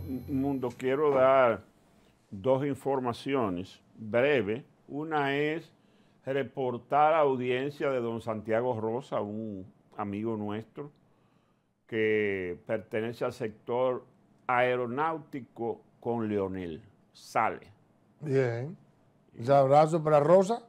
Mundo, quiero dar dos informaciones breves. Una es reportar audiencia de don Santiago Rosa, un amigo nuestro que pertenece al sector aeronáutico con Leonel. Sale. Bien. Un abrazo para Rosa.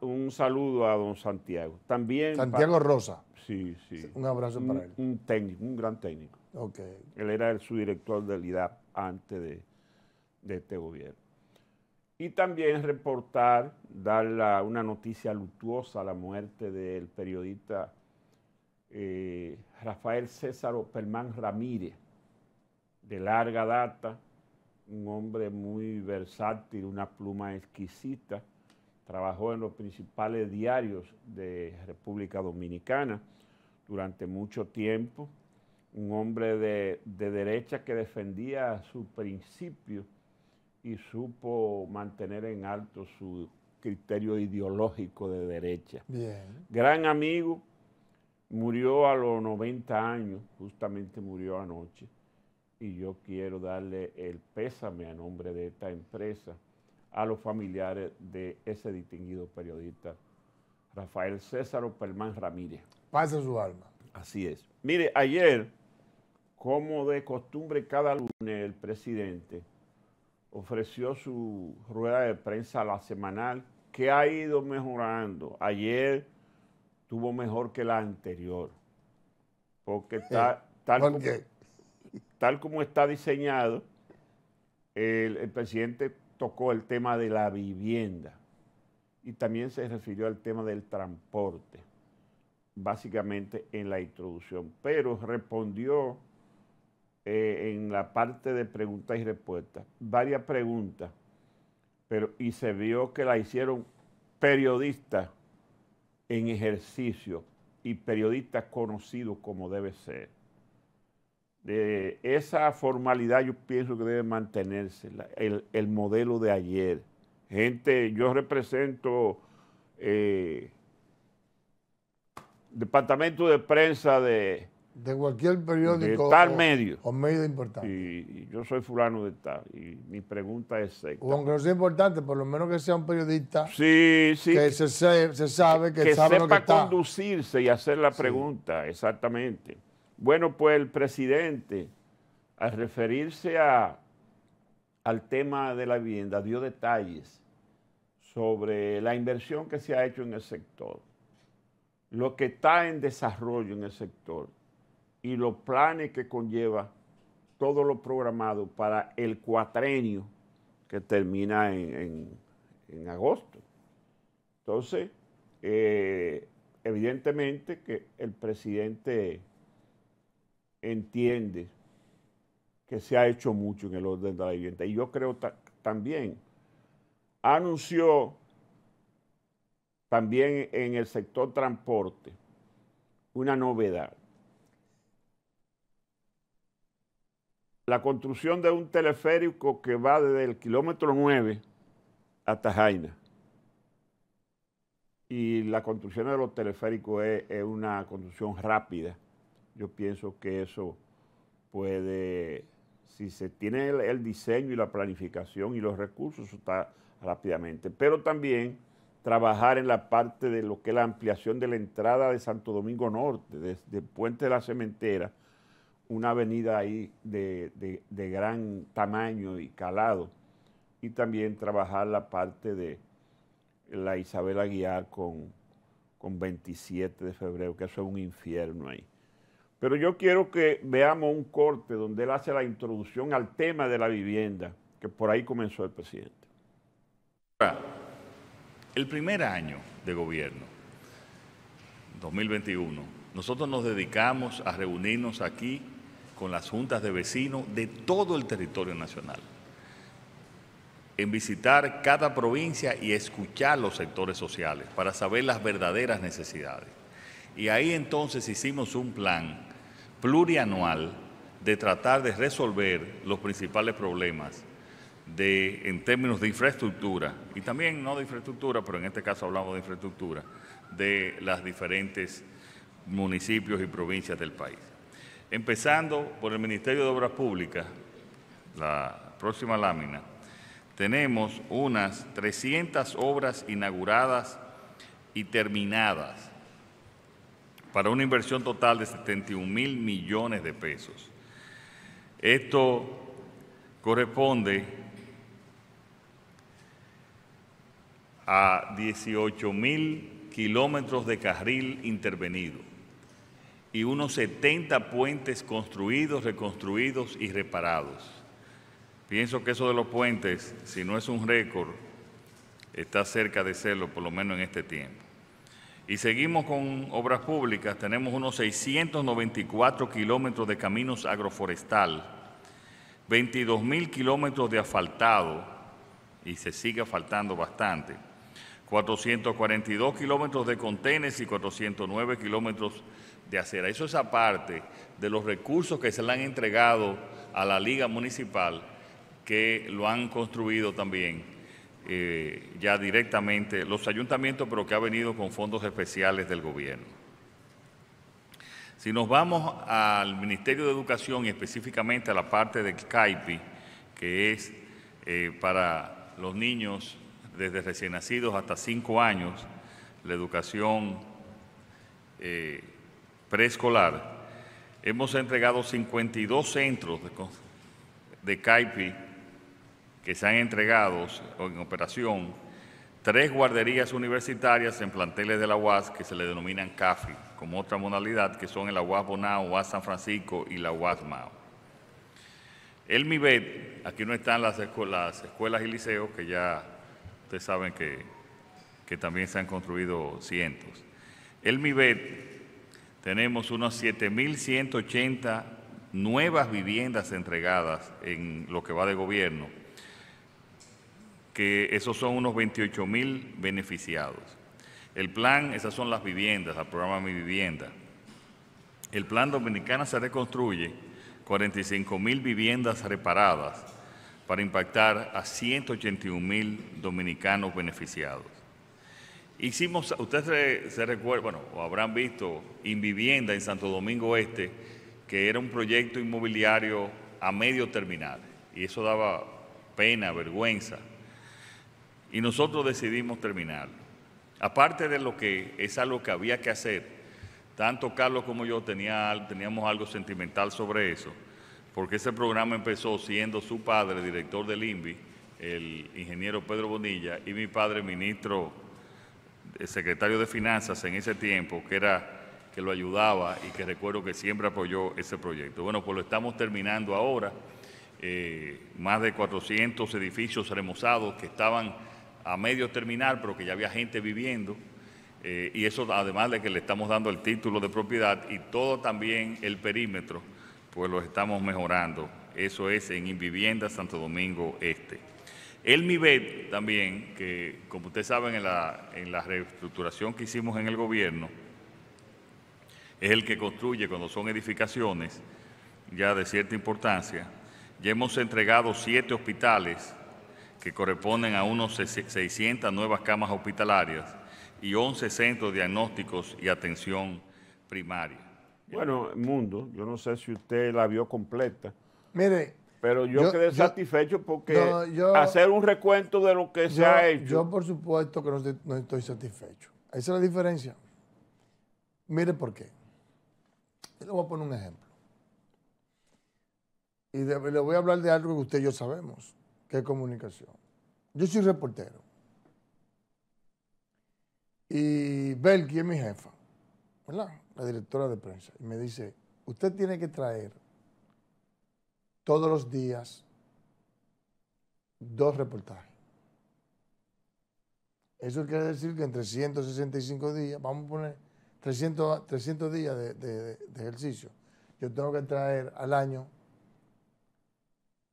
Un, saludo a don Santiago. También Santiago Rosa. Sí, sí. Un abrazo para él. Un técnico, un gran técnico. Él era el subdirector del IDAP antes de, este gobierno. Y también reportar, dar una noticia luctuosa, la muerte del periodista eh, Rafael César Operman Ramírez, de larga data, un hombre muy versátil, una pluma exquisita, trabajó en los principales diarios de República Dominicana durante mucho tiempo un hombre de, derecha que defendía su principio y supo mantener en alto su criterio ideológico de derecha. Bien. Gran amigo, murió a los 90 años, justamente murió anoche, y yo quiero darle el pésame a nombre de esta empresa a los familiares de ese distinguido periodista, Rafael César Opelman Ramírez. Pasa su alma. Así es. Mire, ayer como de costumbre cada lunes, el presidente ofreció su rueda de prensa la semanal que ha ido mejorando. Ayer tuvo mejor que la anterior, porque tal, como, tal como está diseñado, el presidente tocó el tema de la vivienda y también se refirió al tema del transporte, básicamente en la introducción, pero respondió eh, en la parte de preguntas y respuestas, varias preguntas, pero, y se vio que la hicieron periodistas en ejercicio y periodistas conocidos como debe ser. De esa formalidad yo pienso que debe mantenerse, el, modelo de ayer. Gente, yo represento eh, departamento de prensa de, de cualquier periódico tal medio. o medio importante. Y, yo soy fulano de tal. Y mi pregunta es esta. aunque no sea importante, por lo menos que sea un periodista sí, sí, que, se, sabe, que, sabe sepa conducirse y hacer la pregunta, exactamente. Bueno, pues el presidente, al referirse a, al tema de la vivienda, dio detalles sobre la inversión que se ha hecho en el sector, lo que está en desarrollo en el sector y los planes que conlleva todo lo programado para el cuatrenio que termina en, agosto. Entonces, eh, evidentemente que el presidente entiende que se ha hecho mucho en el orden de la vivienda. Y yo creo también, anunció también en el sector transporte una novedad. la construcción de un teleférico que va desde el kilómetro 9 hasta Jaina. Y la construcción de los teleféricos es, una construcción rápida. Yo pienso que eso puede, si se tiene el, diseño y la planificación y los recursos, eso está rápidamente. Pero también trabajar en la parte de lo que es la ampliación de la entrada de Santo Domingo Norte, desde Puente de la Cementera, una avenida ahí de, gran tamaño y calado, y también trabajar la parte de la Isabel Aguiar con, con 27 de febrero, que eso es un infierno ahí. Pero yo quiero que veamos un corte donde él hace la introducción al tema de la vivienda, que por ahí comenzó el presidente. El primer año de gobierno, 2021, nosotros nos dedicamos a reunirnos aquí con las juntas de vecinos de todo el territorio nacional, en visitar cada provincia y escuchar los sectores sociales para saber las verdaderas necesidades. Y ahí entonces hicimos un plan plurianual de tratar de resolver los principales problemas de, en términos de infraestructura, y también no de infraestructura, pero en este caso hablamos de infraestructura, de las diferentes municipios y provincias del país. Empezando por el Ministerio de Obras Públicas, la próxima lámina, tenemos unas 300 obras inauguradas y terminadas para una inversión total de 71 mil millones de pesos. Esto corresponde a 18 mil kilómetros de carril intervenido y unos 70 puentes construidos, reconstruidos y reparados. Pienso que eso de los puentes, si no es un récord, está cerca de serlo, por lo menos en este tiempo. Y seguimos con obras públicas, tenemos unos 694 kilómetros de caminos agroforestal, 22 mil kilómetros de asfaltado, y se sigue asfaltando bastante, 442 kilómetros de contenes y 409 kilómetros de acera. Eso es aparte de los recursos que se le han entregado a la Liga Municipal, que lo han construido también eh, ya directamente los ayuntamientos, pero que ha venido con fondos especiales del gobierno. Si nos vamos al Ministerio de Educación y específicamente a la parte de CAIPI, que es eh, para los niños desde recién nacidos hasta cinco años, la educación eh, preescolar, hemos entregado 52 centros de, CAIPI que se han entregado en operación, tres guarderías universitarias en planteles de la UAS que se le denominan CAFI, como otra modalidad que son el UAS Bonao, UAS San Francisco y la UAS Mao. El MIBED, aquí no están las escuelas, y liceos, que ya ustedes saben que, también se han construido cientos. El MIBED, tenemos unas 7.180 nuevas viviendas entregadas en lo que va de gobierno, que esos son unos 28.000 beneficiados. El plan, esas son las viviendas, el programa Mi Vivienda. El plan dominicano se reconstruye 45.000 viviendas reparadas para impactar a 181.000 dominicanos beneficiados. Hicimos, ustedes se, recuerdan, bueno, o habrán visto Invivienda en Santo Domingo Este, que era un proyecto inmobiliario a medio terminal. y eso daba pena, vergüenza. Y nosotros decidimos terminarlo. Aparte de lo que es algo que había que hacer, tanto Carlos como yo tenía, teníamos algo sentimental sobre eso, porque ese programa empezó siendo su padre, director del INVI, el ingeniero Pedro Bonilla, y mi padre, ministro el secretario de Finanzas en ese tiempo, que era que lo ayudaba y que recuerdo que siempre apoyó ese proyecto. Bueno, pues lo estamos terminando ahora. Eh, más de 400 edificios remozados que estaban a medio terminar, pero que ya había gente viviendo. Eh, y eso, además de que le estamos dando el título de propiedad y todo también el perímetro, pues lo estamos mejorando. Eso es en Invivienda Santo Domingo Este. El MIBET también, que como ustedes saben, en la, reestructuración que hicimos en el gobierno, es el que construye cuando son edificaciones ya de cierta importancia. Ya hemos entregado siete hospitales que corresponden a unos 600 nuevas camas hospitalarias y 11 centros diagnósticos y atención primaria. Bueno, Mundo, yo no sé si usted la vio completa. Mire, pero yo, quedé satisfecho porque hacer un recuento de lo que se ha hecho. Yo, por supuesto, que no estoy, satisfecho. Esa es la diferencia. Mire por qué. Yo le voy a poner un ejemplo. Y le voy a hablar de algo que usted y yo sabemos, que es comunicación. Yo soy reportero. Y Belki es mi jefa, La directora de prensa. Y me dice, usted tiene que traer todos los días dos reportajes. Eso quiere decir que en 365 días, vamos a poner 300, días de, ejercicio, yo tengo que traer al año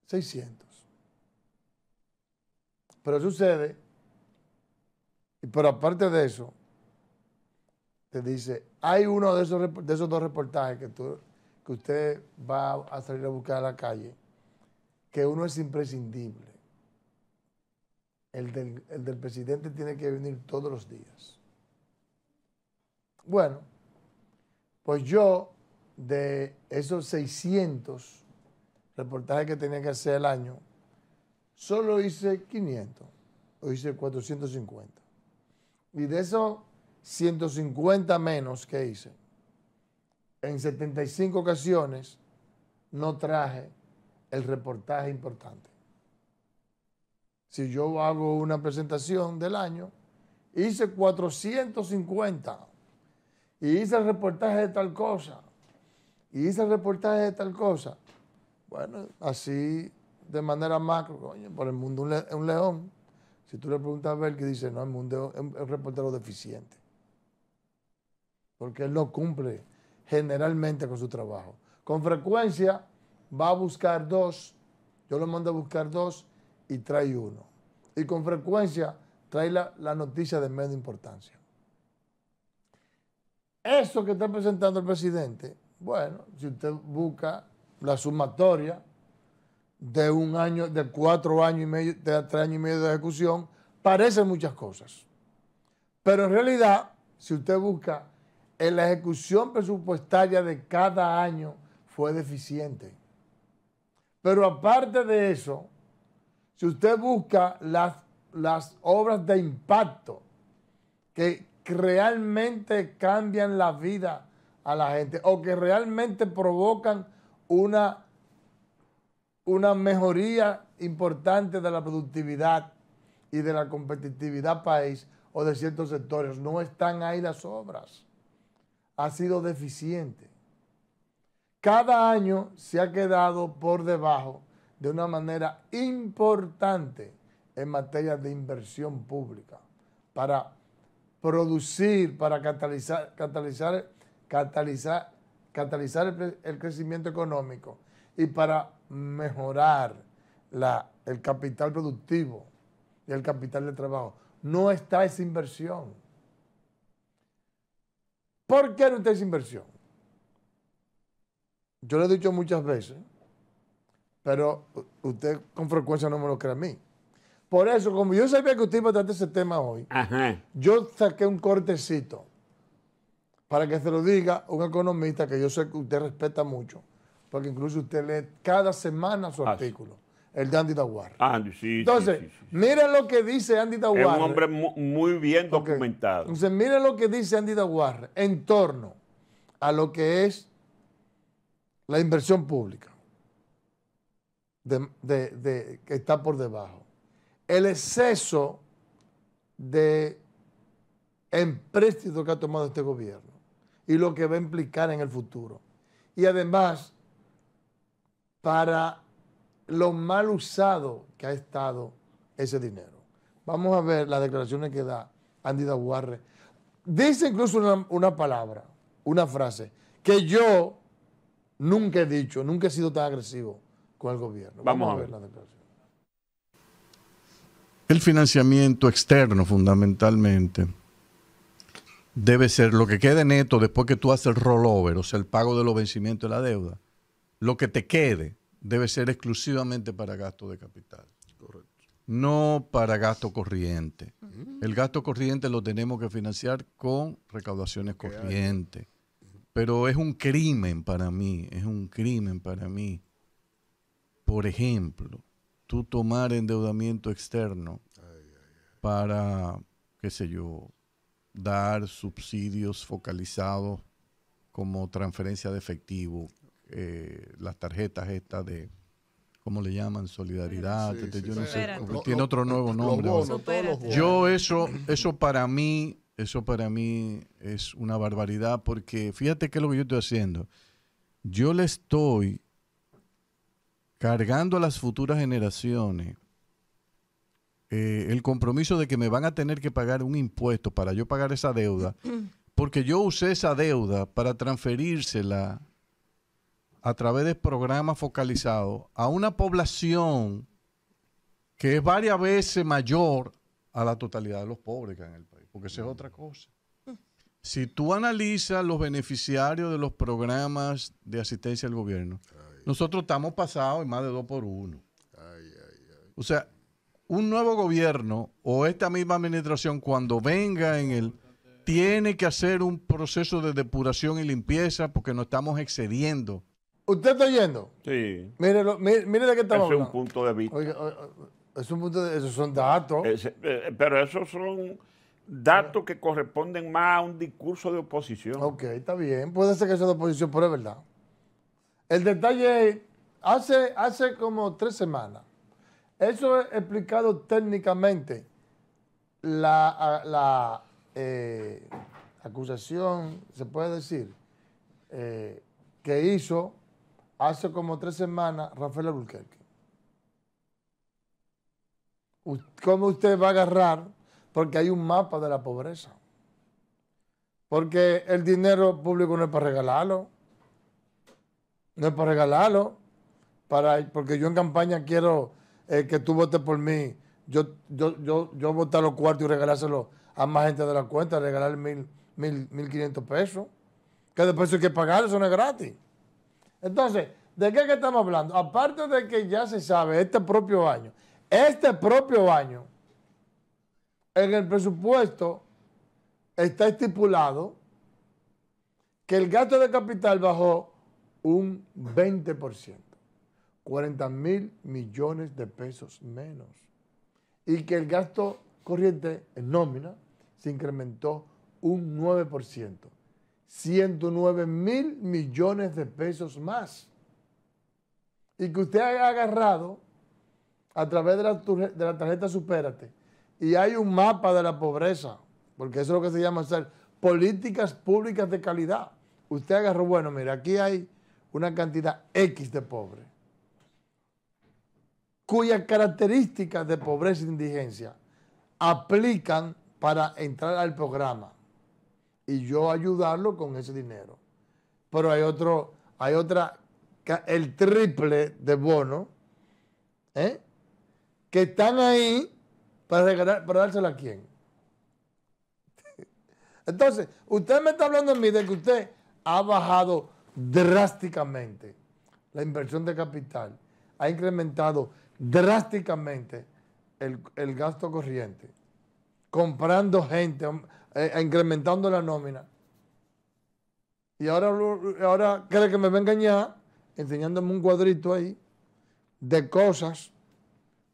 600. Pero sucede, y pero aparte de eso, te dice, hay uno de esos, de esos dos reportajes que tú que usted va a salir a buscar a la calle, que uno es imprescindible. El del, presidente tiene que venir todos los días. Bueno, pues yo de esos 600 reportajes que tenía que hacer el año, solo hice 500 o hice 450. Y de esos 150 menos que hice, en 75 ocasiones no traje el reportaje importante. Si yo hago una presentación del año, hice 450 y hice el reportaje de tal cosa y hice el reportaje de tal cosa. Bueno, así de manera macro, coño, por el mundo es un león. Si tú le preguntas a qué dice, no, el mundo es un reportero deficiente. Porque él no cumple generalmente con su trabajo. Con frecuencia va a buscar dos, yo lo mando a buscar dos y trae uno. Y con frecuencia trae la, noticia de menos importancia. Eso que está presentando el presidente, bueno, si usted busca la sumatoria de un año, de cuatro años y medio, de tres años y medio de ejecución, parecen muchas cosas. Pero en realidad, si usted busca en la ejecución presupuestaria de cada año fue deficiente. Pero aparte de eso, si usted busca las, las obras de impacto que realmente cambian la vida a la gente o que realmente provocan una, una mejoría importante de la productividad y de la competitividad país o de ciertos sectores. No están ahí las obras ha sido deficiente. Cada año se ha quedado por debajo de una manera importante en materia de inversión pública para producir, para catalizar, catalizar, catalizar, el, crecimiento económico y para mejorar el capital productivo y el capital de trabajo. No está esa inversión. ¿Por qué no esa inversión? Yo lo he dicho muchas veces, pero usted con frecuencia no me lo cree a mí. Por eso, como yo sabía que usted iba a tratar ese tema hoy, yo saqué un cortecito para que se lo diga un economista que yo sé que usted respeta mucho, porque incluso usted lee cada semana su artículo. El de Andy Tawar. Entonces, mira miren lo que dice Andy Tawar. Es un hombre muy bien documentado. Entonces, miren lo que dice Andy Tawar. en torno a lo que es la inversión pública que está por debajo. El exceso de empréstito que ha tomado este gobierno y lo que va a implicar en el futuro. Y además, para lo mal usado que ha estado ese dinero. Vamos a ver las declaraciones que da Andy Daguarre. Dice incluso una, palabra, una frase, que yo nunca he dicho, nunca he sido tan agresivo con el gobierno. Vamos, a ver, ver la declaración. El financiamiento externo, fundamentalmente, debe ser lo que quede neto después que tú haces el rollover, o sea, el pago de los vencimientos de la deuda, lo que te quede debe ser exclusivamente para gasto de capital. No para gasto corriente. El gasto corriente lo tenemos que financiar con recaudaciones corrientes. Pero es un crimen para mí, es un crimen para mí. Por ejemplo, tú tomar endeudamiento externo para, qué sé yo, dar subsidios focalizados como transferencia de efectivo eh, las tarjetas estas de, ¿cómo le llaman? Solidaridad, este, yo no sé, tiene otro nuevo nombre. yo eso, eso para mí, eso para mí es una barbaridad porque fíjate qué es lo que yo estoy haciendo. Yo le estoy cargando a las futuras generaciones eh, el compromiso de que me van a tener que pagar un impuesto para yo pagar esa deuda, mm. porque yo usé esa deuda para transferírsela a través de programas focalizados a una población que es varias veces mayor a la totalidad de los pobres que hay en el país, porque eso es otra cosa. Si tú analizas los beneficiarios de los programas de asistencia al gobierno, nosotros estamos pasados en más de dos por uno. o sea, un nuevo gobierno o esta misma administración cuando venga en él, tiene que hacer un proceso de depuración y limpieza porque nos estamos excediendo ¿Usted está yendo. Sí. mire, de qué estamos Ese es un punto de vista. es un punto de, esos son datos. Eh, pero esos son datos que corresponden más a un discurso de oposición. Ok, está bien. Puede ser que sea de oposición, pero es verdad. El detalle es, hace, hace como tres semanas, eso he explicado técnicamente la, eh, acusación, se puede decir, eh, que hizo hace como tres semanas Rafael Albuquerque. ¿Cómo usted va a agarrar? Porque hay un mapa de la pobreza. Porque el dinero público no es para regalarlo. No es para regalarlo. Para, porque yo en campaña quiero eh, que tú votes por mí. Yo, yo, yo, votar los cuartos y regalárselo a más gente de la cuenta, regalar mil, mil, mil quinientos pesos. Que después hay que pagar, eso no es gratis. Entonces, ¿de qué que estamos hablando? Aparte de que ya se sabe, este propio año, este propio año, en el presupuesto está estipulado que el gasto de capital bajó un 20%, 40 mil millones de pesos menos, y que el gasto corriente en nómina se incrementó un 9%, 109 mil millones de pesos más. Y que usted haya agarrado a través de la, tarjeta Supérate. Y hay un mapa de la pobreza, porque eso es lo que se llama hacer políticas públicas de calidad. Usted agarró, bueno, mira, aquí hay una cantidad X de pobres, cuyas características de pobreza e indigencia aplican para entrar al programa y yo ayudarlo con ese dinero. Pero hay otro, hay otra, el triple de bono, ¿eh? que están ahí para, regalar, para dárselo a quién. Entonces, usted me está hablando a mí de que usted ha bajado drásticamente la inversión de capital, ha incrementado drásticamente el, el gasto corriente, comprando gente, eh, incrementando la nómina. Y ahora, ahora cree que me va a engañar enseñándome un cuadrito ahí de cosas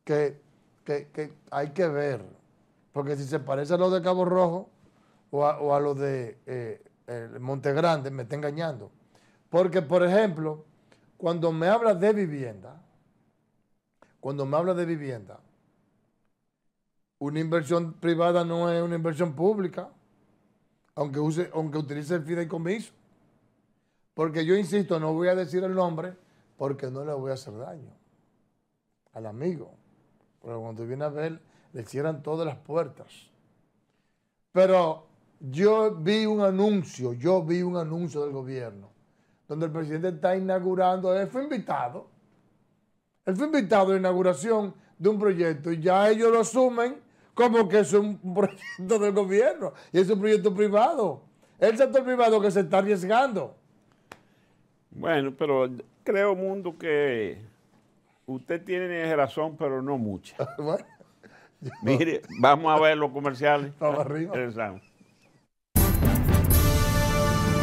que, hay que ver. Porque si se parece a lo de Cabo Rojo o a, lo de eh, Monte Grande, me está engañando. Porque, por ejemplo, cuando me habla de vivienda, cuando me habla de vivienda, una inversión privada no es una inversión pública, aunque, use, aunque utilice el fideicomiso. Porque yo insisto, no voy a decir el nombre porque no le voy a hacer daño al amigo. pero cuando viene a ver, le cierran todas las puertas. Pero yo vi un anuncio, yo vi un anuncio del gobierno, donde el presidente está inaugurando, él fue invitado, él fue invitado a la inauguración de un proyecto y ya ellos lo asumen como que es un proyecto del gobierno y es un proyecto privado. El sector privado que se está arriesgando. Bueno, pero creo, Mundo, que usted tiene razón, pero no mucha. Mire, vamos a ver los comerciales. Estaba arriba.